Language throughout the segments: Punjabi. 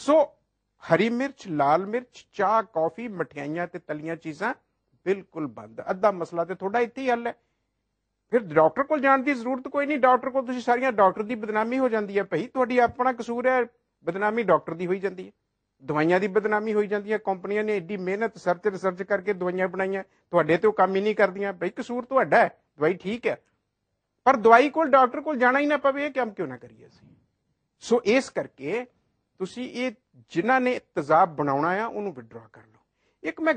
ਸੋ ਹਰੀ ਮਿਰਚ ਲਾਲ ਮਿਰਚ ਚਾਹ ਕਾਫੀ ਮਠਿਆਈਆਂ ਤੇ ਤਲੀਆਂ ਚੀਜ਼ਾਂ ਬਿਲਕੁਲ ਬੰਦ ਅੱਧਾ ਮਸਲਾ ਤੇ ਤੁਹਾਡਾ ਇੱਥੇ ਹੀ ਹੱਲ ਹੈ ਫਿਰ ਡਾਕਟਰ ਕੋਲ ਜਾਣ ਦੀ ਜ਼ਰੂਰਤ ਕੋਈ ਨਹੀਂ ਡਾਕਟਰ ਕੋਲ ਤੁਸੀਂ ਸਾਰੀਆਂ ਡਾਕਟਰ ਦੀ ਬਦਨਾਮੀ ਹੋ ਜਾਂਦੀ ਹੈ ਭਈ ਤੁਹਾਡੀ ਆਪਣਾ ਕਸੂਰ ਹੈ ਬਦਨਾਮੀ ਡਾਕਟਰ ਦੀ ਹੋਈ ਜਾਂਦੀ ਹੈ ਦਵਾਈਆਂ ਦੀ ਬਦਨਾਮੀ ਹੋਈ ਜਾਂਦੀ ਹੈ ਕੰਪਨੀਆਂ ਨੇ ਏਡੀ ਮਿਹਨਤ ਸਰਚ ਰਿਸਰਚ ਕਰਕੇ ਦਵਾਈਆਂ ਬਣਾਈਆਂ ਤੁਹਾਡੇ ਤੇ ਉਹ ਕੰਮ ਹੀ ਨਹੀਂ ਕਰਦੀਆਂ ਭਈ ਕਸੂਰ ਤੁਹਾਡਾ ਹੈ ਦਵਾਈ ਠੀਕ ਹੈ ਪਰ ਦਵਾਈ ਕੋਲ ਡਾਕਟਰ ਕੋਲ ਜਾਣਾ ਹੀ ਨਾ ਪਵੇ ਇਹ ਕੰਮ ਕਿਉਂ ਨਾ ਕਰੀਏ ਅਸੀਂ ਸੋ ਇਸ ਕਰਕੇ ਤੁਸੀਂ ਇਹ ਜਿਨ੍ਹਾਂ ਨੇ ਤਜ਼ਾਬ ਬਣਾਉਣਾ ਆ ਉਹਨੂੰ ਵਿਡਰਾ ਕਰ ਲਓ ਇੱਕ ਮੈਂ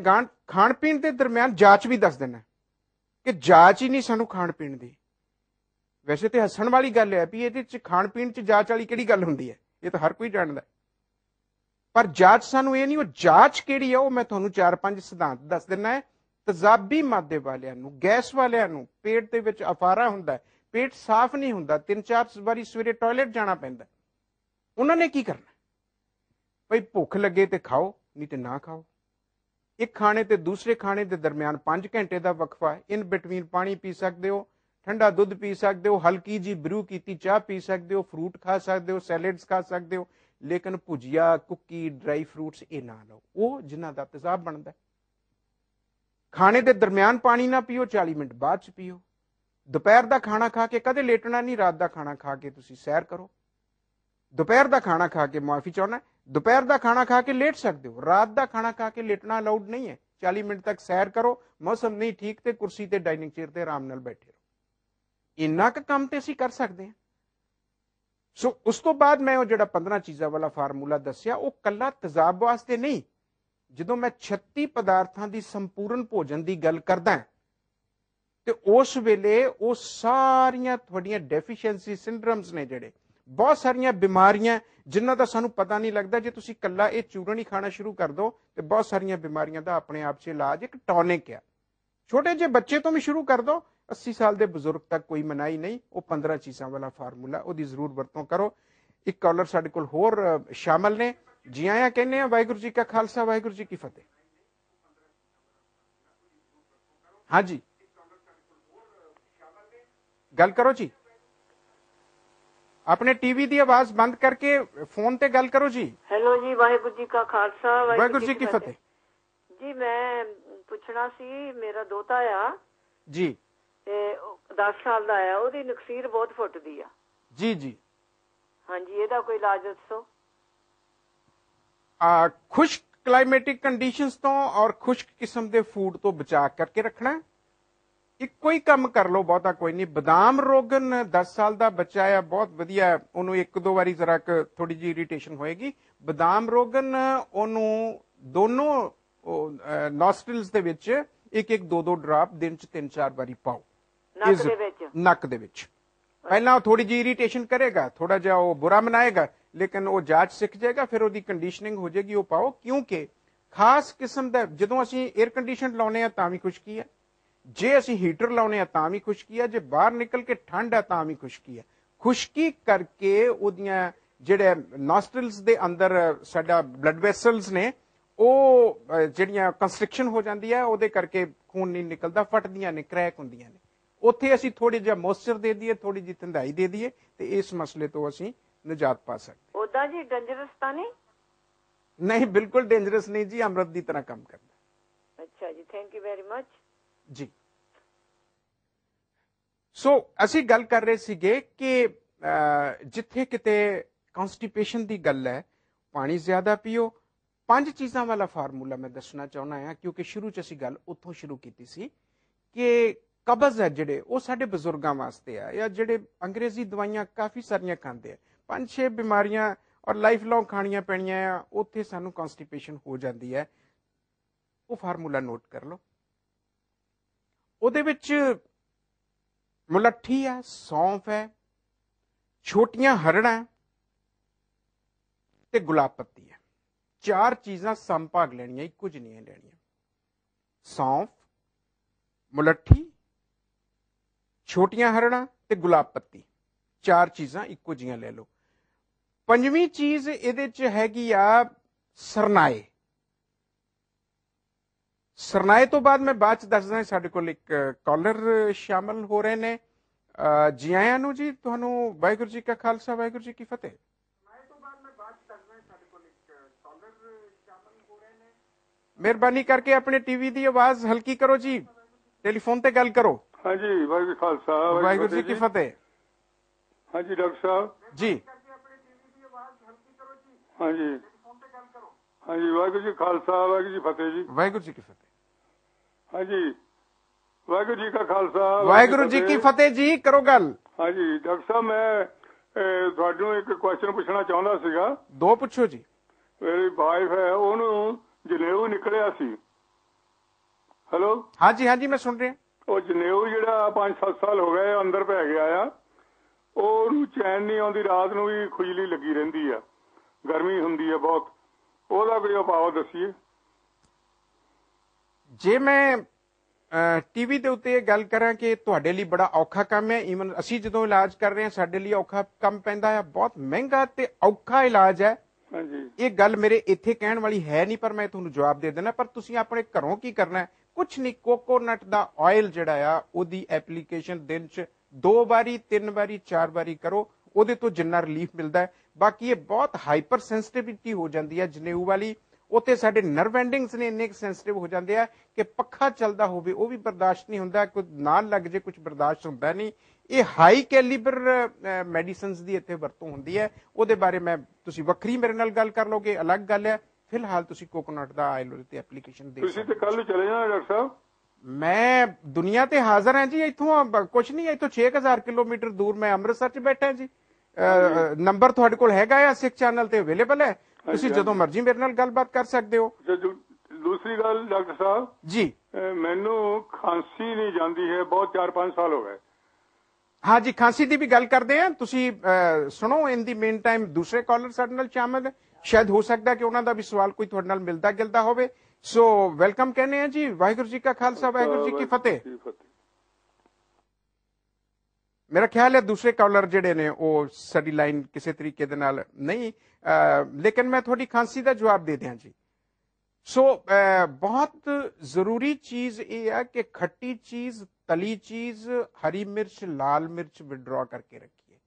ਖਾਣ ਪੀਣ ਦੇ ਦਰਮਿਆਨ ਜਾਂਚ ਵੀ ਦੱਸ ਦਿੰਦਾ ਕਿ ਜਾਂਚ ਹੀ ਨਹੀਂ ਸਾਨੂੰ ਖਾਣ ਪੀਣ ਦੀ ਵੈਸੇ ਤੇ ਹੱਸਣ ਵਾਲੀ ਗੱਲ ਹੈ ਵੀ ਇਹਦੇ ਚ ਖਾਣ ਪੀਣ ਚ ਜਾਂਚ ਵਾਲੀ ਕਿਹੜੀ ਗੱਲ ਹੁੰਦੀ ਹੈ ਇਹ ਤਾਂ ਹਰ ਕੋਈ ਜਾਣਦਾ ਪਰ ਜਾਂਚ ਸਾਨੂੰ ਇਹ ਨਹੀਂ ਉਹ ਜਾਂਚ ਕਿਹੜੀ ਆ ਉਹ ਮੈਂ ਤੁਹਾਨੂੰ ਚਾਰ ਪੰਜ ਸਿਧਾਂਤ ਦੱਸ ਦਿੰਦਾ ਹੈ ਤਜ਼ਾਬੀ ਮਾਦੇ ਵਾਲਿਆਂ ਨੂੰ ਗੈਸ ਵਾਲਿਆਂ ਨੂੰ ਪੇਟ ਦੇ ਵਿੱਚ ਅਫਾਰਾ ਹੁੰਦਾ ਪੇਟ ਸਾਫ਼ ਨਹੀਂ ਹੁੰਦਾ ਤਿੰਨ ਚਾਰ ਵਾਰੀ ਸਵੇਰੇ ਟਾਇਲਟ ਜਾਣਾ ਪੈਂਦਾ ਉਹਨਾਂ ਨੇ ਕੀ ਕਰਨਾ ਭਈ ਭੁੱਖ ਲੱਗੇ ਤੇ ਖਾਓ ਨਹੀਂ ਤੇ ਨਾ ਖਾਓ ਇੱਕ ਖਾਣੇ ਤੇ ਦੂਸਰੇ ਖਾਣੇ ਦੇ ਦਰਮਿਆਨ 5 ਘੰਟੇ ਦਾ ਵਕਫਾ ਇਨ ਬਿਟਵੀਨ ਪਾਣੀ ਪੀ ਸਕਦੇ ਹੋ ਠੰਡਾ ਦੁੱਧ ਪੀ ਸਕਦੇ ਹੋ ਹਲਕੀ ਜੀ ਬਰੂ ਕੀਤੀ ਚਾਹ ਪੀ ਸਕਦੇ ਹੋ ਫਰੂਟ ਖਾ ਸਕਦੇ ਹੋ ਸੈਲਡਸ ਖਾ ਸਕਦੇ ਹੋ ਲੇਕਿਨ ਭੁਜੀਆ ਕੁੱਕੀ ਡਰਾਈ ਫਰੂਟਸ ਇਹ ਨਾ ਲਓ ਉਹ ਜਿਨ੍ਹਾਂ ਦਾ ਤਜ਼ਾਬ ਬਣਦਾ ਖਾਣੇ ਦੇ ਦਰਮਿਆਨ ਪਾਣੀ ਨਾ ਪੀਓ 40 ਮਿੰਟ ਬਾਅਦ ਚ ਪੀਓ ਦੁਪਹਿਰ ਦਾ ਖਾਣਾ ਖਾ ਕੇ ਕਦੇ ਲੇਟਣਾ ਨਹੀਂ ਰਾਤ ਦਾ ਖਾਣਾ ਖਾ ਕੇ ਤੁਸੀਂ ਸੈਰ ਕਰੋ ਦੁਪਹਿਰ ਦਾ ਖਾਣਾ ਖਾ ਕੇ ਮਾਫੀ ਚਾਹਣਾ ਦੁਪਹਿਰ ਦਾ ਖਾਣਾ ਖਾ ਕੇ ਲੇਟ ਸਕਦੇ ਹੋ ਰਾਤ ਦਾ ਖਾਣਾ ਖਾ ਕੇ ਲੇਟਣਾ ਅਲਾਉਡ ਨਹੀਂ ਹੈ 40 ਮਿੰਟ ਤੱਕ ਸੈਰ ਕਰੋ ਮੌਸਮ ਨਹੀਂ ਠੀਕ ਤੇ ਕੁਰਸੀ ਤੇ ਡਾਈਨਿੰਗ ਚੇਅਰ ਤੇ ਆਰਾਮ ਨਾਲ ਬੈਠੇ ਰਹੋ ਇੰਨਾ ਕੁ ਕੰਮ ਤੇ ਅਸੀਂ ਕਰ ਸਕਦੇ ਹਾਂ ਸੋ ਉਸ ਤੋਂ ਬਾਅਦ ਮੈਂ ਉਹ ਜਿਹੜਾ 15 ਚੀਜ਼ਾਂ ਵਾਲਾ ਫਾਰਮੂਲਾ ਦੱਸਿਆ ਉਹ ਕੱਲਾ ਤਜ਼ਾਬ ਵਾਸਤੇ ਨਹੀਂ ਜਦੋਂ ਮੈਂ 36 ਪਦਾਰਥਾਂ ਦੀ ਸੰਪੂਰਨ ਭੋਜਨ ਦੀ ਗੱਲ ਕਰਦਾ ਤੇ ਉਸ ਵੇਲੇ ਉਹ ਸਾਰੀਆਂ ਤੁਹਾਡੀਆਂ ਡੈਫੀਸ਼ੀਐਂਸੀ ਸਿੰਡਰਮਸ ਨੇ ਜਿਹੜੇ ਬਹੁਤ ਸਾਰੀਆਂ ਬਿਮਾਰੀਆਂ ਜਿਨ੍ਹਾਂ ਦਾ ਸਾਨੂੰ ਪਤਾ ਨਹੀਂ ਲੱਗਦਾ ਜੇ ਤੁਸੀਂ ਕੱਲਾ ਇਹ ਚੂਰਣ ਹੀ ਖਾਣਾ ਸ਼ੁਰੂ ਕਰ ਦੋ ਤੇ ਬਹੁਤ ਸਾਰੀਆਂ ਬਿਮਾਰੀਆਂ ਦਾ ਆਪਣੇ ਆਪ 'ਚ ਇਲਾਜ ਇੱਕ ਟੌਨਿਕ ਆ ਛੋਟੇ ਜਿਹੇ ਬੱਚੇ ਤੋਂ ਵੀ ਸ਼ੁਰੂ ਕਰ ਦੋ 80 ਸਾਲ ਦੇ ਬਜ਼ੁਰਗ ਤੱਕ ਕੋਈ ਮਨਾਈ ਨਹੀਂ ਉਹ 15 ਚੀਜ਼ਾਂ ਵਾਲਾ ਫਾਰਮੂਲਾ ਉਹਦੀ ਜ਼ਰੂਰ ਵਰਤੋਂ ਕਰੋ ਇੱਕ ਕਾਲਰ ਸਾਡੇ ਕੋਲ ਹੋਰ ਸ਼ਾਮਲ ਨੇ ਜੀ ਆਇਆਂ ਕਹਿੰਦੇ ਆ ਵਾਹਿਗੁਰੂ ਜੀ ਕਾ ਖਾਲਸਾ ਵਾਹਿਗੁਰੂ ਜੀ ਕੀ ਫਤਿਹ ਹਾਂਜੀ ਗੱਲ ਕਰੋ ਜੀ ਆਪਣੇ ਟੀਵੀ ਦੀ ਆਵਾਜ਼ ਬੰਦ ਕਰਕੇ ਫੋਨ ਤੇ ਗੱਲ ਕਰੋ ਜੀ ਹੈਲੋ ਜੀ ਵਾਹਿਗੁਰੂ ਜੀ ਕਾ ਖਾਲਸਾ ਵਾਹਿਗੁਰੂ ਜੀ ਕੀ ਫਤਿਹ ਜੀ ਮੈਂ ਪੁੱਛਣਾ ਸੀ ਮੇਰਾ ਦੋਤਾ ਆ ਜੀ ਤੇ 10 ਸਾਲ ਦਾ ਆ ਉਹਦੀ ਨਕਸੀਰ ਬਹੁਤ ਫੁੱਟਦੀ ਆ ਜੀ ਜੀ ਹਾਂਜੀ ਇਹਦਾ ਕੋਈ ਇਲਾਜ ਦੱਸੋ ਆ ਖੁਸ਼ਕ ਕਲਾਈਮੈਟਿਕ ਕੰਡੀਸ਼ਨਸ ਤੋਂ ਔਰ ਖੁਸ਼ਕ ਕਿਸਮ ਦੇ ਫੂਡ ਤੋਂ ਬਚਾ ਕਰਕੇ ਰੱਖਣਾ ਇੱਕੋ ਹੀ ਕੰਮ ਕਰ ਲਓ ਬਹੁਤਾ ਕੋਈ ਨਹੀਂ ਬਦਾਮ ਰੋਗਨ 10 ਸਾਲ ਦਾ ਬੱਚਾ ਆ ਬਹੁਤ ਵਧੀਆ ਉਹਨੂੰ ਇੱਕ ਦੋ ਵਾਰੀ ਜ਼ਰਾ ਥੋੜੀ ਜੀ ਇਰੀਟੇਸ਼ਨ ਹੋਏਗੀ ਬਦਾਮ ਰੋਗਨ ਉਹਨੂੰ ਦੋਨੋਂ ਨੋਸਟ੍ਰਿਲਸ ਦੇ ਵਿੱਚ ਇੱਕ ਇੱਕ ਦੋ ਦੋ ਡ੍ਰਾਪ ਦਿਨ ਚ ਤਿੰਨ ਚਾਰ ਵਾਰੀ ਪਾਓ ਨੱਕ ਦੇ ਵਿੱਚ ਨੱਕ ਦੇ ਵਿੱਚ ਪਹਿਲਾਂ ਥੋੜੀ ਜੀ ਇਰੀਟੇਸ਼ਨ ਕਰੇਗਾ ਥੋੜਾ ਜਿਹਾ ਉਹ ਬੁਰਾ ਮਨਾਏਗਾ ਲੇਕਿਨ ਉਹ ਜਾਂਚ ਸਿੱਖ ਜਾਏਗਾ ਫਿਰ ਉਹਦੀ ਕੰਡੀਸ਼ਨਿੰਗ ਹੋ ਜਾਏਗੀ ਉਹ ਪਾਓ ਕਿਉਂਕਿ ਖਾਸ ਕਿਸਮ ਦਾ ਜਦੋਂ ਅਸੀਂ 에ਅਰ ਕੰਡੀਸ਼ਨ ਲਾਉਨੇ ਆ ਤਾਂ ਵੀ ਕੁਝ ਕੀ ਹੈ ਜੇ ਅਸੀਂ ਹੀਟਰ ਲਾਉਨੇ ਆ ਤਾਂ ਵੀ ਖੁਸ਼ਕੀ ਆ ਜੇ ਬਾਹਰ ਨਿਕਲ ਕੇ ਠੰਡ ਆ ਤਾਂ ਵੀ ਖੁਸ਼ਕੀ ਆ ਖੁਸ਼ਕੀ ਕਰਕੇ ਉਹਦੀਆਂ ਜਿਹੜੇ ਨੋਸਟ੍ਰਿਲਸ ਦੇ ਅੰਦਰ ਸਾਡਾ ਬਲੱਡ ਵੈਸਲਸ ਨੇ ਉਹ ਜਿਹੜੀਆਂ ਕੰਸਟ੍ਰਿਕਸ਼ਨ ਹੋ ਜਾਂਦੀ ਹੈ ਉਹਦੇ ਕਰਕੇ ਖੂਨ ਨਹੀਂ ਨਿਕਲਦਾ ਫਟਦੀਆਂ ਨੇ ਕ੍ਰੈਕ ਹੁੰਦੀਆਂ ਨੇ ਉੱਥੇ ਅਸੀਂ ਥੋੜੀ ਜਿਹਾ ਮੋਇਸਚਰ ਦੇ ਦਈਏ ਥੋੜੀ ਜਿਹੀ ਠੰਡਾਈ ਦੇ ਦਈਏ ਤੇ ਇਸ ਮਸਲੇ ਤੋਂ ਅਸੀਂ ਨਜਾਤ ਪਾ ਸਕਦੇ ਉਦਾਂ ਜੀ ਡੇਂਜਰਸ ਤਾਂ ਨਹੀਂ ਨਹੀਂ ਬਿਲਕੁਲ ਡੇਂਜਰਸ ਨਹੀਂ ਜੀ ਅਮਰਤ ਦੀ ਤਰ੍ਹਾਂ ਕੰਮ ਕਰਦਾ ਅੱਛਾ ਜੀ ਥੈਂਕ ਯੂ ਵੈਰੀ ਮੱਚ ਜੀ ਸੋ ਅਸੀਂ ਗੱਲ ਕਰ ਰਹੇ ਸੀਗੇ ਕਿ ਜਿੱਥੇ ਕਿਤੇ ਕਨਸਟੀਪੇਸ਼ਨ ਦੀ ਗੱਲ ਹੈ ਪਾਣੀ ਜ਼ਿਆਦਾ ਪੀਓ ਪੰਜ ਚੀਜ਼ਾਂ ਵਾਲਾ ਫਾਰਮੂਲਾ ਮੈਂ ਦੱਸਣਾ ਚਾਹੁੰਦਾ ਹਾਂ ਕਿਉਂਕਿ ਸ਼ੁਰੂ ਚ ਅਸੀਂ ਗੱਲ ਉੱਥੋਂ ਸ਼ੁਰੂ ਕੀਤੀ ਸੀ ਕਿ ਕਬਜ਼ ਹੈ ਜਿਹੜੇ ਉਹ ਸਾਡੇ ਬਜ਼ੁਰਗਾਂ ਵਾਸਤੇ ਆ ਜਾਂ ਜਿਹੜੇ ਅੰਗਰੇਜ਼ੀ ਦਵਾਈਆਂ ਕਾਫੀ ਸਾਰੀਆਂ ਖਾਂਦੇ ਆ ਪੰਜ ਛੇ ਬਿਮਾਰੀਆਂ ਔਰ ਲਾਈਫ ਲੌਂਗ ਖਾਣੀਆਂ ਪੈਣੀਆਂ ਆ ਉੱਥੇ ਸਾਨੂੰ ਕਨਸਟੀਪੇਸ਼ਨ ਹੋ ਜਾਂਦੀ ਹੈ ਉਹ ਫਾਰਮੂਲਾ ਨੋਟ ਕਰ ਲਓ ਉਹਦੇ ਵਿੱਚ ਮੁਲੱਠੀ ਹੈ ਸੌਂਫ ਹੈ ਛੋਟੀਆਂ ਹਰੜਾਂ ਤੇ ਗੁਲਾਬ ਪੱਤੀ ਹੈ ਚਾਰ ਚੀਜ਼ਾਂ ਸੰਭਾਗ ਲੈਣੀਆਂ ਇੱਕੋ ਜਿਹੀਆਂ ਲੈਣੀਆਂ ਸੌਂਫ ਮੁਲੱਠੀ ਛੋਟੀਆਂ ਹਰੜਾਂ ਤੇ ਗੁਲਾਬ ਪੱਤੀ ਚਾਰ ਚੀਜ਼ਾਂ ਇੱਕੋ ਜਿਹੀਆਂ ਲੈ ਲਓ ਪੰਜਵੀਂ ਚੀਜ਼ ਇਹਦੇ ਚ ਹੈਗੀ ਆ ਸਰਨਾਏ ਸਰਨਾਏ ਤੋਂ ਬਾਅਦ ਮੈਂ ਬਾਅਦ ਚ ਦੱਸਦਾ ਸਾਡੇ ਕੋਲ ਇੱਕ ਕਾਲਰ ਸ਼ਾਮਲ ਹੋ ਰਹੇ ਨੇ ਜੀ ਆਇਆਂ ਨੂੰ ਜੀ ਤੁਹਾਨੂੰ ਵਾਹਿਗੁਰੂ ਜੀ ਕਾ ਖਾਲਸਾ ਵਾਹਿਗੁਰੂ ਜੀ ਕੀ ਫਤਿਹ ਮਿਹਰਬਾਨੀ ਕਰਕੇ ਆਪਣੇ ਟੀਵੀ ਦੀ ਆਵਾਜ਼ ਹਲਕੀ ਕਰੋ ਜੀ ਟੈਲੀਫੋਨ ਤੇ ਗੱਲ ਕਰੋ ਹਾਂਜੀ ਵਾਹਿਗੁਰੂ ਖਾਲਸਾ ਵਾਹਿਗੁਰੂ ਜੀ ਕੀ ਫਤਿਹ ਹਾਂਜੀ ਡਾਕਟਰ ਸਾਹਿਬ ਜੀ ਹਾਂਜੀ ਹਾਂਜੀ ਵਾਹਿਗੁਰੂ ਜੀ ਖਾਲਸਾ ਵਾਹਿਗੁਰੂ ਜੀ ਫਤਿਹ ਜੀ ਵਾਹਿਗੁਰੂ ਜੀ ਕੀ ਫਤਿਹ ਹਾਂਜੀ ਵਾਹਿਗੁਰੂ ਜੀ ਕਾ ਖਾਲਸਾ ਵਾਹਿਗੁਰੂ ਜੀ ਕੀ ਫਤਿਹ ਜੀ ਕਰੋ ਗੱਲ ਹਾਂਜੀ ਡਾਕਟਰ ਸਾਹਿਬ ਮੈਂ ਤੁਹਾਨੂੰ ਇੱਕ ਕੁਐਸਚਨ ਪੁੱਛਣਾ ਚਾਹੁੰਦਾ ਸੀਗਾ ਦੋ ਪੁੱਛੋ ਜੀ ਮੇਰੀ ਵਾਈਫ ਹੈ ਉਹਨੂੰ ਜਨੇਊ ਨਿਕਲਿਆ ਸੀ ਹੈਲੋ ਹਾਂਜੀ ਹਾਂਜੀ ਮੈਂ ਸੁਣ ਰਿਹਾ ਉਹ ਜਨੇਊ ਜਿਹੜਾ 5-7 ਸਾਲ ਹੋ ਗਏ ਅੰਦਰ ਪੈ ਗਿਆ ਆ ਉਹ ਨੂੰ ਚੈਨ ਨਹੀਂ ਆਉਂਦੀ ਰਾਤ ਨੂੰ ਵੀ ਖੁਜਲੀ ਲੱਗੀ ਰਹਿੰਦੀ ਆ ਗਰਮੀ ਹੁੰਦੀ ਆ ਬਹੁਤ ਉਹਦਾ ਕੋਈ ਉਪਾਅ ਦੱਸੀਏ ਜੇ ਮੈਂ ਟੀਵੀ ਦੇ ਉੱਤੇ ਇਹ ਗੱਲ ਕਰਾਂ ਕਿ ਤੁਹਾਡੇ ਲਈ ਬੜਾ ਔਖਾ ਕੰਮ ਹੈ ਈਵਨ ਅਸੀਂ ਜਦੋਂ ਇਲਾਜ ਕਰ ਰਹੇ ਹਾਂ ਸਾਡੇ ਲਈ ਔਖਾ ਕੰਮ ਪੈਂਦਾ ਹੈ ਬਹੁਤ ਮਹਿੰਗਾ ਤੇ ਔਖਾ ਇਲਾਜ ਹੈ ਹਾਂਜੀ ਇਹ ਗੱਲ ਮੇਰੇ ਇੱਥੇ ਕਹਿਣ ਵਾਲੀ ਹੈ ਨਹੀਂ ਪਰ ਮੈਂ ਤੁਹਾਨੂੰ ਜਵਾਬ ਦੇ ਦੇਣਾ ਪਰ ਤੁਸੀਂ ਆਪਣੇ ਘਰੋਂ ਕੀ ਕਰਨਾ ਕੁਝ ਨਹੀਂ ਕੋਕੋਨਟ ਦਾ ਆਇਲ ਜਿਹੜਾ ਆ ਉਹਦੀ ਐਪਲੀਕੇਸ਼ਨ ਦਿਨ 'ਚ ਦੋ ਵਾਰੀ ਤਿੰਨ ਵਾਰੀ ਚਾਰ ਵਾਰੀ ਕਰੋ ਉਹਦੇ ਤੋਂ ਜਿੰਨਾ ਰਿਲੀਫ ਮਿਲਦਾ ਹੈ ਬਾਕੀ ਇਹ ਬਹੁਤ ਹਾਈਪਰ ਸੈਂਸਿਟਿਵਿਟੀ ਹੋ ਜਾਂਦੀ ਹੈ ਜਨੇਊ ਵਾਲੀ ਉੱਥੇ ਸਾਡੇ ਨਰਵ ਐਂਡਿੰਗਸ ਨੇ ਇੰਨੇ ਸੈਂਸਿਟਿਵ ਹੋ ਜਾਂਦੇ ਆ ਕਿ ਪੱਖਾ ਚੱਲਦਾ ਹੋਵੇ ਉਹ ਵੀ ਬਰਦਾਸ਼ਤ ਨਹੀਂ ਹੁੰਦਾ ਕੋਈ ਨਾਲ ਲੱਗ ਜੇ ਕੁਝ ਬਰਦਾਸ਼ਤ ਹੁੰਦਾ ਨਹੀਂ ਇਹ ਹਾਈ ਕੈਲੀਬਰ ਮੈਡੀਸਿਨਸ ਦੀ ਇੱਥੇ ਵਰਤੋਂ ਹੁੰਦੀ ਹੈ ਉਹਦੇ ਬਾਰੇ ਮੈਂ ਤੁਸੀਂ ਵੱਖਰੀ ਮੇਰੇ ਨਾਲ ਗੱਲ ਕਰ ਲੋਗੇ ਅਲੱਗ ਗੱਲ ਹੈ ਫਿਲਹਾਲ ਤੁਸੀਂ ਕੋਕੋਨਟ ਦਾ ਆਇਲ ਤੇ ਐਪਲੀਕੇਸ਼ਨ ਦੇ ਤੁਸੀਂ ਤੇ ਕੱਲ ਚਲੇ ਜਾਣਾ ਡਾਕਟਰ ਸਾਹਿਬ ਮੈਂ ਦੁਨੀਆ ਤੇ ਹਾਜ਼ਰ ਹਾਂ ਜੀ ਇੱਥੋਂ ਕੁਝ ਨਹੀਂ ਇੱਥੋਂ 6000 ਕਿਲੋਮੀਟਰ ਦੂਰ ਮੈਂ ਅੰਮ੍ਰਿਤਸਰ 'ਚ ਬੈਠਾ ਜੀ ਨੰਬਰ ਤੁਹਾਡੇ ਕੋਲ ਹੈਗਾ ਆ ਸਿੱਖ ਚੈਨਲ ਤੇ ਅਵੇਲੇਬਲ ਹੈ ਤੁਸੀਂ ਜਦੋਂ ਮਰਜ਼ੀ ਮੇਰੇ ਨਾਲ ਗੱਲਬਾਤ ਕਰ ਸਕਦੇ ਹੋ ਦੂਸਰੀ ਗੱਲ ਡਾਕਟਰ ਸਾਹਿਬ ਜੀ ਮੈਨੂੰ ਖਾਂਸੀ ਨਹੀਂ ਜਾਂਦੀ ਹੈ ਬਹੁਤ 4-5 ਸਾਲ ਹੋ ਗਏ ਹਾਂ ਜੀ ਖਾਂਸੀ ਦੀ ਵੀ ਗੱਲ ਕਰਦੇ ਆ ਤੁਸੀਂ ਸੁਣੋ ਇਨ ਦੀ ਮੇਨ ਟਾਈਮ ਦੂਸਰੇ ਕਾਲਰ ਸਾਡੇ ਨਾਲ ਸ਼ਾਮਲ ਸ਼ਾਇਦ ਹੋ ਸਕਦਾ ਕਿ ਉਹਨਾਂ ਦਾ ਵੀ ਸਵਾਲ ਕੋਈ ਤੁਹਾਡੇ ਨਾਲ ਮਿਲਦਾ ਗਿਲਦਾ ਹੋਵੇ ਸੋ ਵੈਲਕਮ ਕਹਿੰਦੇ ਆ ਜੀ ਵਾਹਿਗੁਰੂ ਜੀ ਕਾ ਖਾਲਸਾ ਵਾਹਿਗੁਰੂ ਜੀ ਕੀ ਫਤਿਹ ਮੇਰਾ ਖਿਆਲ ਹੈ ਦੂਸਰੇ ਕਾਲਰ ਜਿਹੜੇ ਨੇ ਉਹ ਸਾਡੀ ਲਾਈਨ ਕਿਸੇ ਤਰੀਕੇ ਦੇ ਨਾਲ ਨਹੀਂ ਲੇਕਿਨ ਮੈਂ ਤੁਹਾਡੀ ਖਾਂਸੀ ਦਾ ਜਵਾਬ ਦੇ ਦਿਆਂ ਜੀ ਸੋ ਬਹੁਤ ਜ਼ਰੂਰੀ ਚੀਜ਼ ਇਹ ਹੈ ਕਿ ਖੱਟੀ ਚੀਜ਼ ਤਲੀ ਚੀਜ਼ ਹਰੀ ਮਿਰਚ ਲਾਲ ਮਿਰਚ ਵਿਡਰਾ ਕਰਕੇ ਰੱਖੀਏ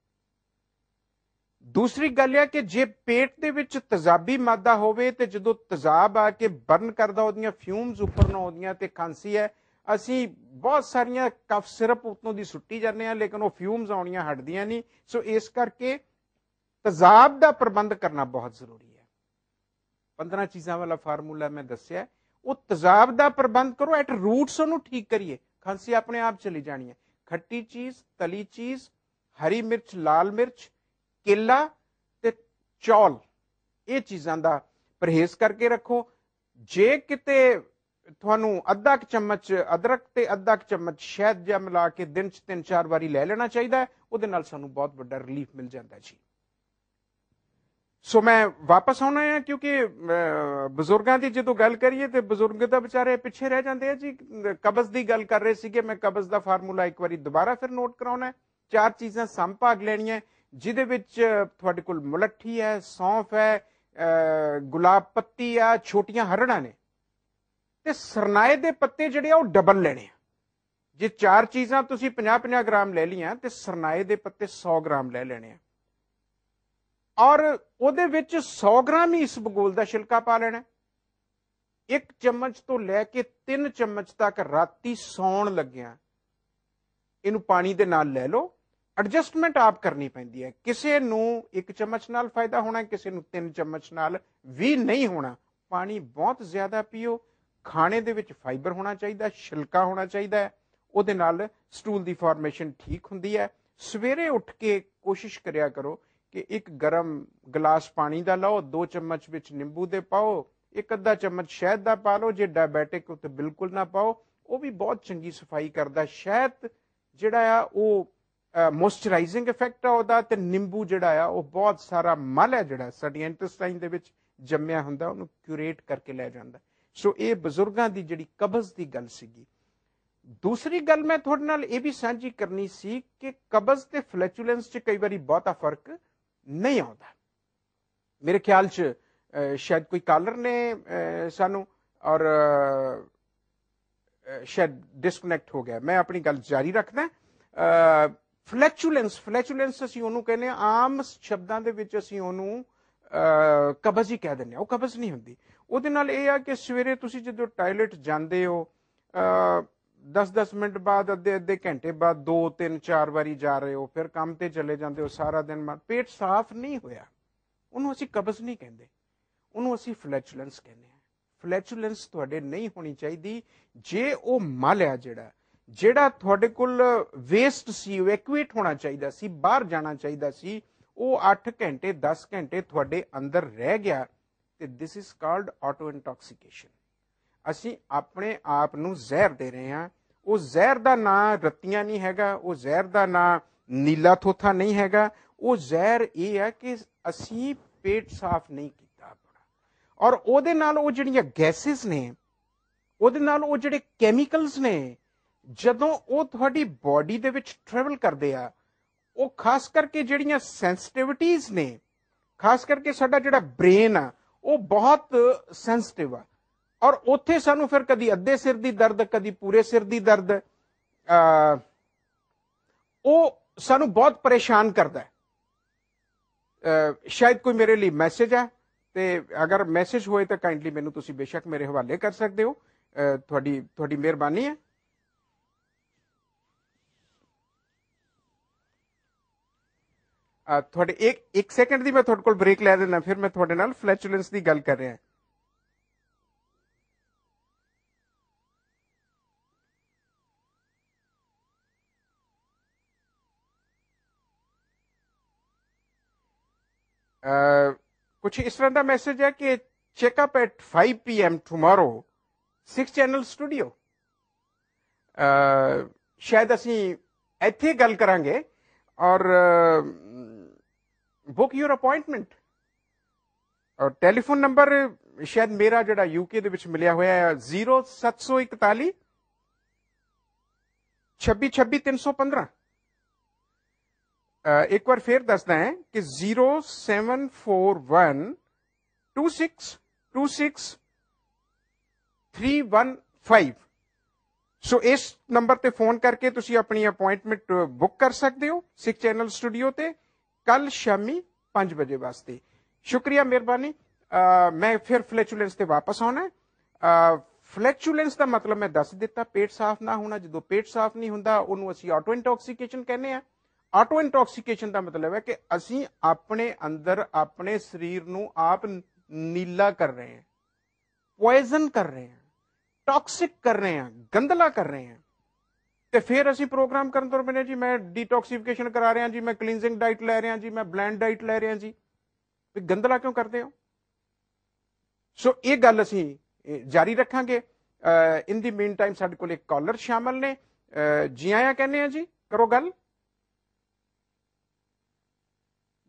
ਦੂਸਰੀ ਗੱਲ ਇਹ ਕਿ ਜੇ ਪੇਟ ਦੇ ਵਿੱਚ ਤਜ਼ਾਬੀ ਮਾਦਾ ਹੋਵੇ ਤੇ ਜਦੋਂ ਤਜ਼ਾਬ ਆ ਕੇ ਬਰਨ ਕਰਦਾ ਉਹਦੀਆਂ ਫਿਊਮਸ ਉੱਪਰ ਨਾ ਆਉਂਦੀਆਂ ਤੇ ਖਾਂਸੀ ਹੈ ਅਸੀਂ ਬਹੁਤ ਸਾਰੀਆਂ ਕਫ ਸਿਰਪ ਉਤੋਂ ਦੀ ਸੁੱਟੀ ਜਾਂਦੇ ਆ ਲੇਕਿਨ ਉਹ ਫਿਊਮਸ ਆਉਣੀਆਂ ਹਟਦੀਆਂ ਨਹੀਂ ਸੋ ਇਸ ਕਰਕੇ ਤਜ਼ਾਬ ਦਾ ਪ੍ਰਬੰਧ ਕਰਨਾ ਬਹੁਤ ਜ਼ਰੂਰੀ ਹੈ 15 ਚੀਜ਼ਾਂ ਵਾਲਾ ਫਾਰਮੂਲਾ ਮੈਂ ਦੱਸਿਆ ਉਹ ਤਜ਼ਾਬ ਦਾ ਪ੍ਰਬੰਧ ਕਰੋ ਐਟ ਰੂਟਸ ਉਹਨੂੰ ਠੀਕ ਕਰੀਏ ਖਾਂਸੀ ਆਪਣੇ ਆਪ ਚਲੀ ਜਾਣੀ ਹੈ ਖੱਟੀ ਚੀਜ਼ ਤਲੀ ਚੀਜ਼ ਹਰੀ ਮਿਰਚ ਲਾਲ ਮਿਰਚ ਕੇਲਾ ਤੇ ਚੌਲ ਇਹ ਚੀਜ਼ਾਂ ਦਾ ਪਰਹੇਜ਼ ਕਰਕੇ ਰੱਖੋ ਜੇ ਕਿਤੇ ਤੁਹਾਨੂੰ ਅੱਧਾ ਇੱਕ ਚਮਚ ਅਦਰਕ ਤੇ ਅੱਧਾ ਇੱਕ ਚਮਚ ਸ਼ਹਿਦ ਜਾਂ ਮਿਲਾ ਕੇ ਦਿਨ 'ਚ ਤਿੰਨ ਚਾਰ ਵਾਰੀ ਲੈ ਲੈਣਾ ਚਾਹੀਦਾ ਹੈ ਉਹਦੇ ਨਾਲ ਸਾਨੂੰ ਬਹੁਤ ਵੱਡਾ ਰਿਲੀਫ ਮਿਲ ਜਾਂਦਾ ਜੀ ਸੋ ਮੈਂ ਵਾਪਸ ਆਉਣਾ ਹੈ ਕਿਉਂਕਿ ਬਜ਼ੁਰਗਾਂ ਦੀ ਜਦੋਂ ਗੱਲ ਕਰੀਏ ਤੇ ਬਜ਼ੁਰਗ ਤਾਂ ਵਿਚਾਰੇ ਪਿੱਛੇ ਰਹਿ ਜਾਂਦੇ ਆ ਜੀ ਕਬਜ਼ ਦੀ ਗੱਲ ਕਰ ਰਹੇ ਸੀਗੇ ਮੈਂ ਕਬਜ਼ ਦਾ ਫਾਰਮੂਲਾ ਇੱਕ ਵਾਰੀ ਦੁਬਾਰਾ ਫਿਰ ਨੋਟ ਕਰਾਉਣਾ ਚਾਰ ਚੀਜ਼ਾਂ ਸੰਭਾਗ ਲੈਣੀਆਂ ਜਿਹਦੇ ਵਿੱਚ ਤੁਹਾਡੇ ਕੋਲ ਮੁਲੱਠੀ ਹੈ ਸੌਂਫ ਹੈ ਗੁਲਾਬ ਪੱਤੀ ਆ ਛੋਟੀਆਂ ਹਰੜਾਂ ਨੇ ਤੇ ਸਰਨਾਏ ਦੇ ਪੱਤੇ ਜਿਹੜੇ ਆ ਉਹ ਡਬਲ ਲੈਣੇ ਆ ਜੇ ਚਾਰ ਚੀਜ਼ਾਂ ਤੁਸੀਂ 50-50 ਗ੍ਰਾਮ ਲੈ ਲਈਆਂ ਤੇ ਸਰਨਾਏ ਦੇ ਪੱਤੇ 100 ਗ੍ਰਾਮ ਲੈ ਲੈਣੇ ਆ ਔਰ ਉਹਦੇ ਵਿੱਚ 100 ਗ੍ਰਾਮ ਹੀ ਇਸ ਬਗੋਲ ਦਾ ਛਿਲਕਾ ਪਾ ਲੈਣਾ ਇੱਕ ਚਮਚ ਤੋਂ ਲੈ ਕੇ 3 ਚਮਚ ਤੱਕ ਰਾਤੀ ਸੌਣ ਲੱਗਿਆ ਇਹਨੂੰ ਪਾਣੀ ਦੇ ਨਾਲ ਲੈ ਲਓ ਐਡਜਸਟਮੈਂਟ ਆਪ ਕਰਨੀ ਪੈਂਦੀ ਹੈ ਕਿਸੇ ਨੂੰ ਇੱਕ ਚਮਚ ਨਾਲ ਫਾਇਦਾ ਹੋਣਾ ਕਿਸੇ ਨੂੰ 3 ਚਮਚ ਨਾਲ ਵੀ ਨਹੀਂ ਹੋਣਾ ਪਾਣੀ ਬਹੁਤ ਜ਼ਿਆਦਾ ਪੀਓ ਖਾਣੇ ਦੇ ਵਿੱਚ ਫਾਈਬਰ ਹੋਣਾ ਚਾਹੀਦਾ ਛਿਲਕਾ ਹੋਣਾ ਚਾਹੀਦਾ ਉਹਦੇ ਨਾਲ ਸਟੂਲ ਦੀ ਫਾਰਮੇਸ਼ਨ ਠੀਕ ਹੁੰਦੀ ਹੈ ਸਵੇਰੇ ਉੱਠ ਕੇ ਕੋਸ਼ਿਸ਼ ਕਰਿਆ ਕਰੋ ਕਿ ਇੱਕ ਗਰਮ ਗਲਾਸ ਪਾਣੀ ਦਾ ਲਓ ਦੋ ਚਮਚ ਵਿੱਚ ਨਿੰਬੂ ਦੇ ਪਾਓ ਇੱਕ ਅੱਧਾ ਚਮਚ ਸ਼ਹਿਦ ਦਾ ਪਾ ਲਓ ਜੇ ਡਾਇਬੈਟਿਕ ਉਤੇ ਬਿਲਕੁਲ ਨਾ ਪਾਓ ਉਹ ਵੀ ਬਹੁਤ ਚੰਗੀ ਸਫਾਈ ਕਰਦਾ ਸ਼ਹਿਦ ਜਿਹੜਾ ਆ ਉਹ ਮੋਇਸਚਰਾਈਜ਼ਿੰਗ ਇਫੈਕਟ ਆ ਉਹਦਾ ਤੇ ਨਿੰਬੂ ਜਿਹੜਾ ਆ ਉਹ ਬਹੁਤ ਸਾਰਾ ਮਲ ਹੈ ਜਿਹੜਾ ਸਾਡੀ ਇੰਟਸਟਾਈਨ ਦੇ ਵਿੱਚ ਜੰਮਿਆ ਹੁੰਦਾ ਉਹਨੂੰ ਕਿਊਰੇਟ ਕਰਕੇ ਲੈ ਜਾਂਦਾ ਸੋ ਇਹ ਬਜ਼ੁਰਗਾਂ ਦੀ ਜਿਹੜੀ ਕਬਜ਼ ਦੀ ਗੱਲ ਸੀਗੀ ਦੂਸਰੀ ਗੱਲ ਮੈਂ ਤੁਹਾਡੇ ਨਾਲ ਇਹ ਵੀ ਸਾਂਝੀ ਕਰਨੀ ਸੀ ਕਿ ਕਬਜ਼ ਤੇ ਫਲੈਚੂਲੈਂਸ 'ਚ ਕਈ ਵਾਰੀ ਬਹੁਤਾ ਫਰਕ ਨਹੀਂ ਆਉਂਦਾ ਮੇਰੇ ਖਿਆਲ 'ਚ ਸ਼ਾਇਦ ਕੋਈ ਕਾਲਰ ਨੇ ਸਾਨੂੰ ਔਰ ਸ਼ਾਇਦ ਡਿਸਕਨੈਕਟ ਹੋ ਗਿਆ ਮੈਂ ਆਪਣੀ ਗੱਲ ਜਾਰੀ ਰੱਖਦਾ ਫਲੈਚੂਲੈਂਸ ਫਲੈਚੂਲੈਂਸ ਅਸੀਂ ਉਹਨੂੰ ਕਹਿੰਦੇ ਆਮ ਸ਼ਬਦਾਂ ਦੇ ਵਿੱਚ ਅਸੀਂ ਉਹਨੂੰ ਕਬਜ਼ ਹੀ ਕਹਿ ਦਿੰਦੇ ਆ ਉਹ ਕਬਜ਼ ਨਹੀਂ ਹੁੰਦੀ ਉਹਦੇ ਨਾਲ ਇਹ ਆ ਕਿ ਸਵੇਰੇ ਤੁਸੀਂ ਜਦੋਂ ਟਾਇਲਟ ਜਾਂਦੇ ਹੋ 10-10 ਮਿੰਟ ਬਾਅਦ ਅੱਧੇ ਅੱਧੇ ਘੰਟੇ ਬਾਅਦ 2 3 4 ਵਾਰੀ ਜਾ ਰਹੇ ਹੋ ਫਿਰ ਕੰਮ ਤੇ ਚਲੇ ਜਾਂਦੇ ਹੋ ਸਾਰਾ ਦਿਨ ਮਾ ਪੇਟ ਸਾਫ਼ ਨਹੀਂ ਹੋਇਆ ਉਹਨੂੰ ਅਸੀਂ ਕਬਜ਼ ਨਹੀਂ ਕਹਿੰਦੇ ਉਹਨੂੰ ਅਸੀਂ ਫਲੈਚੂਲੈਂਸ ਕਹਿੰਦੇ ਹਾਂ ਫਲੈਚੂਲੈਂਸ ਤੁਹਾਡੇ ਨਹੀਂ ਹੋਣੀ ਚਾਹੀਦੀ ਜੇ ਉਹ ਮਲ ਆ ਜਿਹੜਾ ਜਿਹੜਾ ਤੁਹਾਡੇ ਕੋਲ ਵੇਸਟ ਸੀ ਉਹ ਹੋਣਾ ਚਾਹੀਦਾ ਸੀ ਬਾਹਰ ਜਾਣਾ ਚਾਹੀਦਾ ਸੀ ਉਹ 8 ਘੰਟੇ 10 ਘੰਟੇ ਤੁਹਾਡੇ ਅੰਦਰ ਰਹਿ ਗਿਆ ਤੇ this is called auto intoxication ਅਸੀਂ ਆਪਣੇ ਆਪ ਨੂੰ ਜ਼ਹਿਰ ਦੇ ਰਹੇ ਹਾਂ ਉਹ ਜ਼ਹਿਰ ਦਾ ਨਾਂ ਰਤੀਆਂ ਨਹੀਂ ਹੈਗਾ ਉਹ ਜ਼ਹਿਰ ਦਾ ਨਾਂ ਨੀਲਾ ਥੋਥਾ ਨਹੀਂ ਹੈਗਾ ਉਹ ਜ਼ਹਿਰ ਇਹ ਹੈ ਕਿ ਅਸੀਂ ਪੇਟ ਸਾਫ਼ ਨਹੀਂ ਕੀਤਾ ਆਪਣਾ ਔਰ ਉਹਦੇ ਨਾਲ ਉਹ ਜਿਹੜੀਆਂ ਗੈਸਸ ਨੇ ਉਹਦੇ ਨਾਲ ਉਹ ਜਿਹੜੇ ਕੈਮੀਕਲਸ ਨੇ ਜਦੋਂ ਉਹ ਤੁਹਾਡੀ ਬਾਡੀ ਦੇ ਵਿੱਚ ਟਰੈਵਲ ਕਰਦੇ ਆ ਉਹ ਖਾਸ ਕਰਕੇ ਜਿਹੜੀਆਂ ਸੈਂਸਿਟੀਵਿਟੀਆਂ ਨੇ ਖਾਸ ਕਰਕੇ ਸਾਡਾ ਜਿਹੜਾ ਬ੍ਰੇਨ ਆ ਉਹ ਬਹੁਤ ਸੈਂਸਿਟਿਵ ਆ ਔਰ ਉੱਥੇ ਸਾਨੂੰ ਫਿਰ ਕਦੀ ਅੱਧੇ ਸਿਰ ਦੀ ਦਰਦ ਕਦੀ ਪੂਰੇ ਸਿਰ ਦੀ ਦਰਦ ਆ ਉਹ ਸਾਨੂੰ ਬਹੁਤ ਪਰੇਸ਼ਾਨ ਕਰਦਾ ਹੈ ਸ਼ਾਇਦ ਕੋਈ ਮੇਰੇ ਲਈ ਮੈਸੇਜ ਹੈ ਤੇ ਅਗਰ ਮੈਸੇਜ ਹੋਏ ਤਾਂ ਕਾਈਂਡਲੀ ਮੈਨੂੰ ਤੁਸੀਂ ਬੇਸ਼ੱਕ ਮੇਰੇ ਹਵਾਲੇ ਕਰ ਸਕਦੇ ਹੋ ਤੁਹਾਡੀ ਤੁਹਾਡੀ ਮਿਹਰਬਾਨੀ ਹੈ ਤੁਹਾਡੇ ਇੱਕ ਇੱਕ ਸੈਕਿੰਡ ਦੀ ਮੈਂ ਤੁਹਾਡੇ ਕੋਲ ਬ੍ਰੇਕ ਲੈ ਦੇਣਾ ਫਿਰ ਮੈਂ ਤੁਹਾਡੇ ਨਾਲ ਫਲੈਚੁਲੈਂਸ ਦੀ ਗੱਲ ਕਰ ਰਿਹਾ ਹਾਂ कुछ इस तरह का मैसेज है कि checkup at 5 PM tomorrow six channel studio शायद असी इत गल करा और बुक योर अपॉइंटमेंट और टेलीफोन नंबर शायद मेरा जो यूके मिलिया हुआ जीरो सत्त सौ इकताली छब्बी छब्बी तीन सौ पंद्रह एक बार फिर दसदा है कि zero seven four one two six two six three one five so इस नंबर पर फोन करके अपनी अपॉइंटमेंट बुक कर सकते हो सिख चैनल स्टूडियो से ਕੱਲ ਸ਼ਾਮੀ 5 ਵਜੇ ਵਾਸਤੇ ਸ਼ੁਕਰੀਆ ਮਿਹਰਬਾਨੀ ਮੈਂ ਫਿਰ ਫਲੈਚੂਲੈਂਸ ਤੇ ਵਾਪਸ ਆਉਣਾ ਫਲੈਚੂਲੈਂਸ ਦਾ ਮਤਲਬ ਮੈਂ ਦੱਸ ਦਿੱਤਾ ਪੇਟ ਸਾਫ਼ ਨਾ ਹੋਣਾ ਜਦੋਂ ਪੇਟ ਸਾਫ਼ ਨਹੀਂ ਹੁੰਦਾ ਉਹਨੂੰ ਅਸੀਂ ਆਟੋ ਇੰਟੌਕਸੀਕੇਸ਼ਨ ਕਹਿੰਦੇ ਆ ਆਟੋ ਇੰਟੌਕਸੀਕੇਸ਼ਨ ਦਾ ਮਤਲਬ ਹੈ ਕਿ ਅਸੀਂ ਆਪਣੇ ਅੰਦਰ ਆਪਣੇ ਸਰੀਰ ਨੂੰ ਆਪ ਨੀਲਾ ਕਰ ਰਹੇ ਹਾਂ ਪੋਇਜ਼ਨ ਕਰ ਰਹੇ ਹਾਂ ਟੌਕਸਿਕ ਕਰ ਰਹੇ ਹਾਂ ਗੰਦਲਾ ਕਰ ਰਹੇ ਹਾਂ ਤੇ ਫਿਰ ਅਸੀਂ ਪ੍ਰੋਗਰਾਮ ਕਰਨ ਤੋਂ ਪਹਿਲੇ ਜੀ ਮੈਂ ਡੀਟੌਕਸੀਫਿਕੇਸ਼ਨ ਕਰਾ ਰਿਹਾ ਜੀ ਮੈਂ ਕਲੀਨਜ਼ਿੰਗ ਡਾਈਟ ਲੈ ਰਿਹਾ ਜੀ ਮੈਂ ਬਲੈਂਡ ਡਾਈਟ ਲੈ ਰਿਹਾ ਜੀ ਵੀ ਗੰਦਲਾ ਕਿਉਂ ਕਰਦੇ ਹੋ ਸੋ ਇਹ ਗੱਲ ਅਸੀਂ ਜਾਰੀ ਰੱਖਾਂਗੇ ਇਨ ਦੀ ਮੀਨ ਟਾਈਮ ਸਾਡੇ ਕੋਲ ਇੱਕ ਕਾਲਰ ਸ਼ਾਮਲ ਨੇ ਜੀ ਆਇਆ ਕਹਿੰਦੇ ਆ ਜੀ ਕਰੋ ਗੱਲ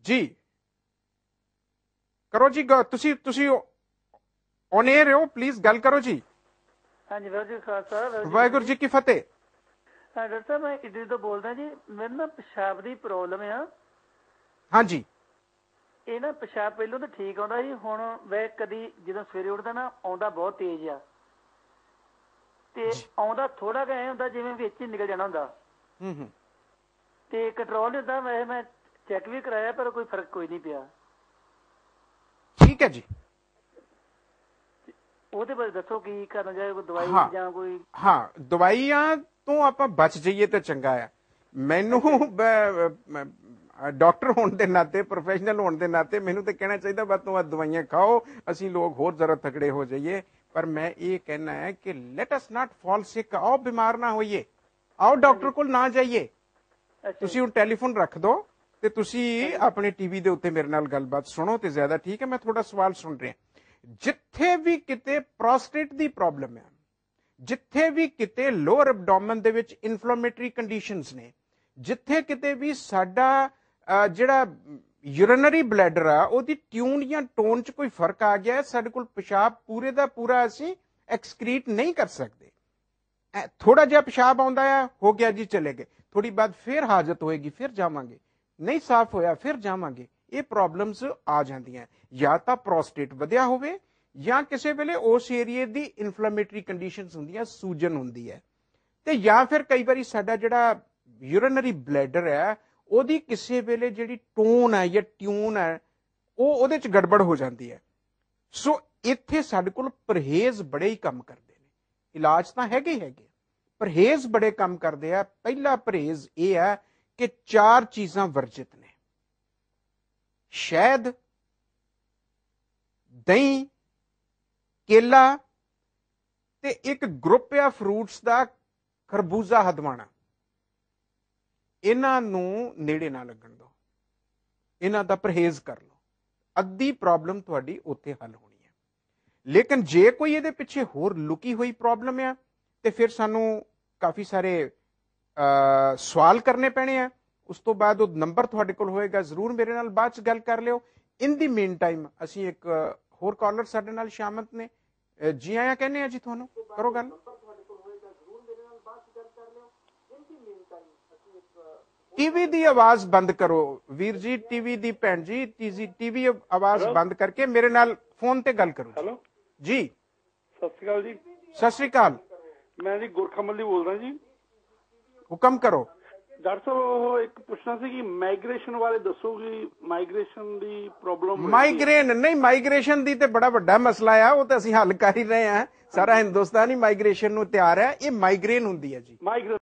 ਜੀ ਕਰੋ ਜੀ ਤੁਸੀਂ ਤੁਸੀਂ ਔਨ 에ਅਰ ਹੋ ਪਲੀਜ਼ ਗੱਲ ਕਰੋ ਜੀ ਹਾਂਜੀ ਵਾਹਿਗੁਰੂ ਜੀ ਖਾਲਸਾ ਵਾਹਿਗੁਰੂ ਜੀ ਕੀ ਫਤਿਹ ਡਾਕਟਰ ਸਾਹਿਬ ਮੈਂ ਇਟਲੀ ਤੋਂ ਬੋਲਦਾ ਜੀ ਮੈਨੂੰ ਨਾ ਪਿਸ਼ਾਬ ਦੀ ਪ੍ਰੋਬਲਮ ਆ ਹਾਂਜੀ ਇਹ ਨਾ ਪਿਸ਼ਾਬ ਪਹਿਲਾਂ ਤਾਂ ਠੀਕ ਆਉਂਦਾ ਸੀ ਹੁਣ ਵੇ ਕਦੀ ਜਦੋਂ ਸਵੇਰੇ ਉੱਠਦਾ ਨਾ ਆਉਂਦਾ ਬਹੁਤ ਤੇਜ਼ ਆ ਤੇ ਆਉਂਦਾ ਥੋੜਾ ਜਿਹਾ ਐ ਹੁੰਦਾ ਜਿਵੇਂ ਵਿੱਚ ਹੀ ਨਿਕਲ ਜਾਣਾ ਹੁੰਦਾ ਹੂੰ ਹੂੰ ਤੇ ਕੰਟਰੋਲ ਨਹੀਂ ਹੁੰਦਾ ਵੇ ਮੈਂ ਚੈੱਕ ਵੀ ਕਰਾਇਆ ਪਰ ਕੋਈ ਫਰਕ ਕੋਈ ਨਹੀਂ ਪਿਆ ਠੀਕ ਹੈ ਜੀ ਉਹਦੇ ਬਾਰੇ ਦੱਸੋ ਕੀ ਕਰਨਾ ਚਾਹੀਦਾ ਕੋਈ ਦਵਾਈ ਜਾਂ ਕੋਈ ਹਾਂ ਦਵਾਈਆਂ ਤੋਂ ਆਪਾਂ ਬਚ ਜਾਈਏ ਤਾਂ ਚੰਗਾ ਆ ਮੈਨੂੰ ਡਾਕਟਰ ਹੋਣ ਦੇ ਨਾਤੇ ਪ੍ਰੋਫੈਸ਼ਨਲ ਹੋਣ ਦੇ ਨਾਤੇ ਮੈਨੂੰ ਤਾਂ ਕਹਿਣਾ ਚਾਹੀਦਾ ਵੱਧ ਤੋਂ ਵੱਧ ਦਵਾਈਆਂ ਖਾਓ ਅਸੀਂ ਲੋਕ ਹੋਰ ਜ਼ਰਾ ਤਕੜੇ ਹੋ ਜਾਈਏ ਪਰ ਮੈਂ ਇਹ ਕਹਿਣਾ ਹੈ ਕਿ ਲੈਟ ਅਸ ਨਾਟ ਫਾਲ ਸਿਕ ਆਉ ਬਿਮਾਰ ਨਾ ਹੋਈਏ ਆਉ ਡਾਕਟਰ ਕੋਲ ਨਾ ਜਾਈਏ ਤੁਸੀਂ ਉਹ ਟੈਲੀਫੋਨ ਰੱਖ ਦਿਓ ਤੇ ਤੁਸੀਂ ਆਪਣੇ ਟੀਵੀ ਦੇ ਉੱਤੇ ਮੇਰੇ ਨਾਲ ਗੱਲਬਾਤ ਸੁਣੋ ਤੇ ਜ਼ਿਆਦਾ ਠੀਕ ਹੈ ਮੈਂ ਤੁਹਾਡਾ ਸਵਾਲ ਸੁਣ ਰਿਹਾ ਜਿੱਥੇ ਵੀ ਕਿਤੇ ਪ੍ਰੋਸਟੇਟ ਦੀ ਪ੍ਰੋਬਲਮ ਹੈ ਜਿੱਥੇ ਵੀ ਕਿਤੇ ਲੋਅਰ ਐਬਡੋਮਨ ਦੇ ਵਿੱਚ ਇਨਫਲੇਮੇਟਰੀ ਕੰਡੀਸ਼ਨਸ ਨੇ ਜਿੱਥੇ ਕਿਤੇ ਵੀ ਸਾਡਾ ਜਿਹੜਾ ਯੂਰਿਨਰੀ ਬਲੈਡਰ ਆ ਉਹਦੀ ਟਿਊਨ ਜਾਂ ਟੋਨ 'ਚ ਕੋਈ ਫਰਕ ਆ ਗਿਆ ਸਾਡੇ ਕੋਲ ਪਿਸ਼ਾਬ ਪੂਰੇ ਦਾ ਪੂਰਾ ਅਸੀਂ ਐਕਸਕ੍ਰੀਟ ਨਹੀਂ ਕਰ ਸਕਦੇ ਥੋੜਾ ਜਿਹਾ ਪਿਸ਼ਾਬ ਆਉਂਦਾ ਆ ਹੋ ਗਿਆ ਜੀ ਚਲੇ ਗਏ ਥੋੜੀ ਬਾਅਦ ਫਿਰ ਹਾਜਤ ਹੋਏਗੀ ਫਿਰ ਜਾਵਾਂਗੇ ਨਹੀਂ ਸਾਫ਼ ਹੋਇਆ ਫਿਰ ਜਾਵਾਂਗੇ ਇਹ ਪ੍ਰੋਬਲਮਸ ਆ ਜਾਂਦੀਆਂ ਜਾਂ ਤਾਂ ਪ੍ਰੋਸਟੇਟ ਵਧਿਆ ਹੋਵੇ ਜਾਂ ਕਿਸੇ ਵੇਲੇ ਉਸ ਏਰੀਏ ਦੀ ਇਨਫਲੇਮੇਟਰੀ ਕੰਡੀਸ਼ਨਸ ਹੁੰਦੀਆਂ ਸੂਜਨ ਹੁੰਦੀ ਹੈ ਤੇ ਜਾਂ ਫਿਰ ਕਈ ਵਾਰੀ ਸਾਡਾ ਜਿਹੜਾ ਯੂਰਿਨਰੀ ਬਲੈਡਰ ਹੈ ਉਹਦੀ ਕਿਸੇ ਵੇਲੇ ਜਿਹੜੀ ਟੋਨ ਹੈ ਜਾਂ ਟਿਊਨ ਹੈ ਉਹ ਉਹਦੇ ਚ ਗੜਬੜ ਹੋ ਜਾਂਦੀ ਹੈ ਸੋ ਇੱਥੇ ਸਾਡੇ ਕੋਲ ਪਰਹੇਜ਼ ਬੜੇ ਹੀ ਕੰਮ ਕਰਦੇ ਨੇ ਇਲਾਜ ਤਾਂ ਹੈਗੇ ਹੈਗੇ ਪਰਹੇਜ਼ ਬੜੇ ਕੰਮ ਕਰਦੇ ਆ ਪਹਿਲਾ ਪਰਹੇਜ਼ ਇਹ ਹੈ ਕਿ ਚਾਰ ਚੀਜ਼ਾਂ ਵਰਜਿਤ ਨੇ ਸ਼ਹਿਦ ਦਹੀਂ ਕੇਲਾ ਤੇ ਇੱਕ ਗਰੁੱਪ ਆ ਫਰੂਟਸ ਦਾ ਖਰਬੂਜ਼ਾ ਹਦਵਾਣਾ ਇਹਨਾਂ ਨੂੰ ਨੇੜੇ ਨਾ ਲੱਗਣ ਦਿਓ ਇਹਨਾਂ ਦਾ ਪਰਹੇਜ਼ ਕਰ ਲਓ ਅੱਧੀ ਪ੍ਰੋਬਲਮ ਤੁਹਾਡੀ ਉੱਥੇ ਹੱਲ ਹੋਣੀ ਹੈ ਲੇਕਿਨ ਜੇ ਕੋਈ ਇਹਦੇ ਪਿੱਛੇ ਹੋਰ ਲੁਕੀ ਹੋਈ ਪ੍ਰੋਬਲਮ ਆ ਤੇ ਫਿਰ ਸਾਨੂੰ ਕਾਫੀ ਸਾਰੇ ਸਵਾਲ ਕਰਨੇ ਪੈਣੇ ਆ ਉਸ ਤੋਂ ਬਾਅਦ ਉਹ ਨੰਬਰ ਤੁਹਾਡੇ ਕੋਲ ਹੋਏਗਾ ਜ਼ਰੂਰ ਮੇਰੇ ਨਾਲ ਬਾਅਦ ਚ ਗੱਲ ਕਰ ਲਿਓ ਇਨ ਦੀ ਮੇਨ ਟਾਈਮ ਅਸੀਂ ਇੱਕ ਹੋਰ ਕਾਲਰ ਸਾਡੇ ਨਾਲ ਸ਼ਾਮਤ ਨੇ ਜੀ ਆਇਆਂ ਕਹਿੰਦੇ ਆ ਜੀ ਤੁਹਾਨੂੰ ਕਰੋ ਗੱਲ ਟੀਵੀ ਦੀ ਆਵਾਜ਼ ਬੰਦ ਕਰੋ ਵੀਰ ਜੀ ਟੀਵੀ ਦੀ ਭੈਣ ਜੀ ਟੀਜੀ ਟੀਵੀ ਆਵਾਜ਼ ਬੰਦ ਕਰਕੇ ਮੇਰੇ ਨਾਲ ਫੋਨ ਤੇ ਗੱਲ ਕਰੋ ਹੈਲੋ ਜੀ ਸਤਿ ਸ਼੍ਰੀ ਅਕਾਲ ਜੀ ਸਤਿ ਸ਼੍ਰੀ ਅਕਾਲ ਮੈਂ ਜੀ ਗੁਰਖਮਲ ਦੀ ਬੋਲਦਾ ਜੀ ਹੁਕਮ ਕਰੋ ਡਾਕਟਰ ਸਾਹਿਬ ਉਹ ਇੱਕ ਪੁੱਛਣਾ ਸੀ ਕਿ ਮਾਈਗ੍ਰੇਸ਼ਨ ਬਾਰੇ ਦੱਸੋ ਕਿ ਮਾਈਗ੍ਰੇਸ਼ਨ ਦੀ ਪ੍ਰੋਬਲਮ ਮਾਈਗ੍ਰੇਨ ਨਹੀਂ ਮਾਈਗ੍ਰੇਸ਼ਨ ਦੀ ਤੇ ਬੜਾ ਵੱਡਾ ਮਸਲਾ ਆ ਉਹ ਤੇ ਅਸੀਂ ਹੱਲ ਕਰ ਹੀ ਰਹੇ ਆ ਸਾਰਾ ਹਿੰਦੁਸਤਾਨ ਹੀ ਮਾਈਗ੍ਰੇਸ਼ਨ ਨੂੰ ਤਿਆਰ ਹੈ ਇਹ ਮਾਈਗ੍ਰੇਨ ਹੁੰਦੀ ਹੈ ਜੀ ਮਾਈਗ੍ਰੇਨ